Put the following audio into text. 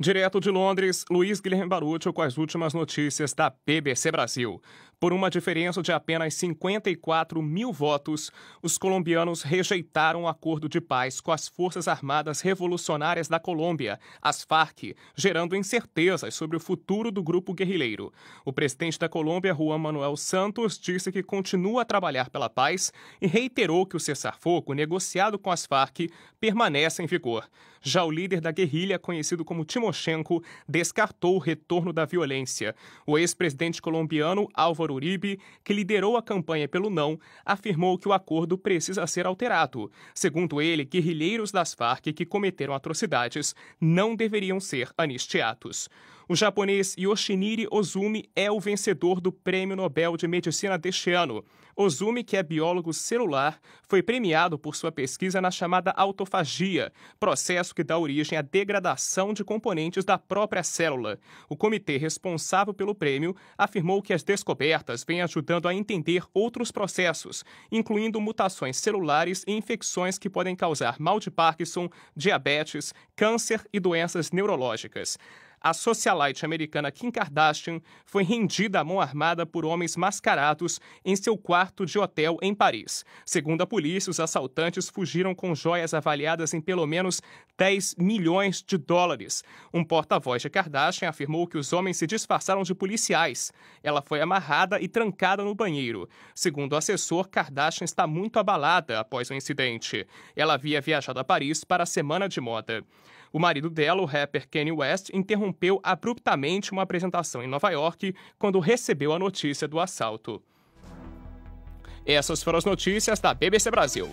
Direto de Londres, Luiz Guilherme Baruccio com as últimas notícias da BBC Brasil. Por uma diferença de apenas 54 mil votos, os colombianos rejeitaram o acordo de paz com as Forças Armadas Revolucionárias da Colômbia, as Farc, gerando incertezas sobre o futuro do grupo guerrilheiro. O presidente da Colômbia, Juan Manuel Santos, disse que continua a trabalhar pela paz e reiterou que o cessar-fogo negociado com as Farc permanece em vigor. Já o líder da guerrilha, conhecido como Timoshenko, descartou o retorno da violência. O ex-presidente colombiano Álvaro Uribe, que liderou a campanha pelo não, afirmou que o acordo precisa ser alterado. Segundo ele, guerrilheiros das Farc que cometeram atrocidades não deveriam ser anistiados. O japonês Yoshinori Ozumi é o vencedor do Prêmio Nobel de Medicina deste ano. Ozumi, que é biólogo celular, foi premiado por sua pesquisa na chamada autofagia, processo que dá origem à degradação de componentes da própria célula. O comitê responsável pelo prêmio afirmou que as descobertas vêm ajudando a entender outros processos, incluindo mutações celulares e infecções que podem causar mal de Parkinson, diabetes, câncer e doenças neurológicas a socialite americana Kim Kardashian foi rendida à mão armada por homens mascarados em seu quarto de hotel em Paris. Segundo a polícia, os assaltantes fugiram com joias avaliadas em pelo menos 10 milhões de dólares. Um porta-voz de Kardashian afirmou que os homens se disfarçaram de policiais. Ela foi amarrada e trancada no banheiro. Segundo o assessor, Kardashian está muito abalada após o incidente. Ela havia viajado a Paris para a semana de moda. O marido dela, o rapper Kanye West, interrompeu abruptamente uma apresentação em Nova York quando recebeu a notícia do assalto. Essas foram as notícias da BBC Brasil.